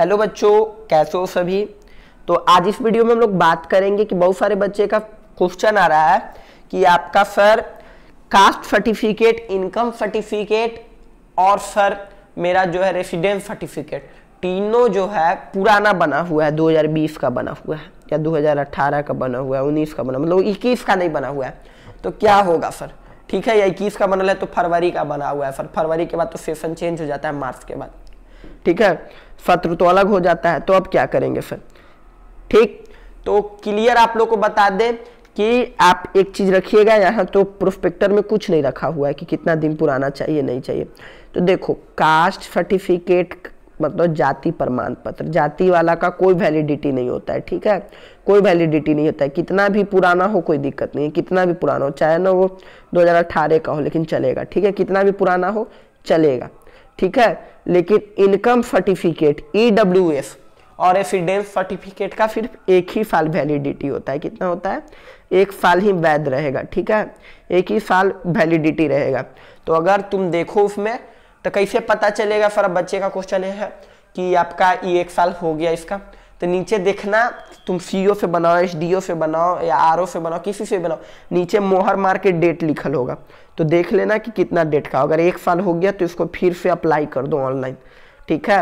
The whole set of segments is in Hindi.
हेलो बच्चों कैसे हो सभी तो आज इस वीडियो में हम लोग बात करेंगे कि बहुत सारे बच्चे का क्वेश्चन आ रहा है कि आपका sir caste certificate income certificate और सर मेरा जो है रेसिडेंस सर्टिफिकेट तीनों जो है पुराना बना हुआ है 2020 का बना हुआ है या 2018 का बना हुआ है उन्नीस का बना मतलब इक्कीस का नहीं बना हुआ है तो क्या होगा सर ठीक है या इक्कीस का बना है तो फरवरी का बना हुआ है सर फरवरी के बाद तो सेशन चेंज हो जाता है मार्च के बाद ठीक है सत्र तो अलग हो जाता है तो अब क्या करेंगे फिर ठीक तो क्लियर आप लोग को बता दें कि आप एक चीज़ रखिएगा यहाँ तो प्रोस्पेक्टर में कुछ नहीं रखा हुआ है कि कितना दिन पुराना चाहिए नहीं चाहिए तो देखो कास्ट सर्टिफिकेट मतलब जाति प्रमाण पत्र जाति वाला का कोई वैलिडिटी नहीं होता है ठीक है कोई वैलिडिटी नहीं होता है कितना भी पुराना हो कोई दिक्कत नहीं है कितना भी पुराना हो चाहे ना वो दो का हो लेकिन चलेगा ठीक है कितना भी पुराना हो चलेगा ठीक है लेकिन इनकम सर्टिफिकेट ईडब्ल्यू एस और रेसिडेंस सर्टिफिकेट का सिर्फ एक ही साल वैलिडिटी होता है कितना होता है एक साल ही वैध रहेगा ठीक है एक ही साल वैलिडिटी रहेगा तो अगर तुम देखो उसमें तो कैसे पता चलेगा सर बच्चे का क्वेश्चन है कि आपका ये एक साल हो गया इसका तो नीचे देखना तुम सी ओ से बनाओ एस डी ओ से बनाओ या आर ओ से बनाओ किसी से बनाओ नीचे मोहर मार के डेट लिखल होगा तो देख लेना कि कितना डेट का अगर एक साल हो गया तो इसको फिर से अप्लाई कर दो ऑनलाइन ठीक है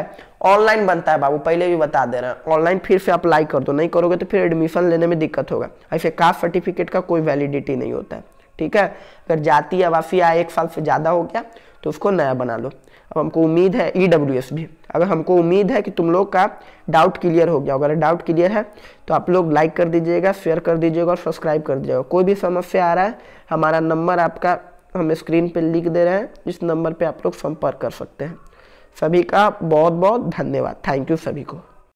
ऑनलाइन बनता है बाबू पहले भी बता दे रहे हैं ऑनलाइन फिर से अप्लाई कर दो नहीं करोगे तो फिर एडमिशन लेने में दिक्कत होगा ऐसे कास्ट सर्टिफिकेट का कोई वैलिडिटी नहीं होता है ठीक है अगर जाति आवासीय आय एक साल से ज़्यादा हो गया तो उसको नया बना लो और तो हमको उम्मीद है ई e भी अगर हमको उम्मीद है कि तुम लोग का डाउट क्लियर हो गया अगर डाउट क्लियर है तो आप लोग लाइक कर दीजिएगा शेयर कर दीजिएगा और सब्सक्राइब कर दीजिएगा कोई भी समस्या आ रहा है हमारा नंबर आपका हम स्क्रीन पर लिख दे रहे हैं इस नंबर पर आप लोग संपर्क कर सकते हैं सभी का बहुत बहुत धन्यवाद थैंक यू सभी को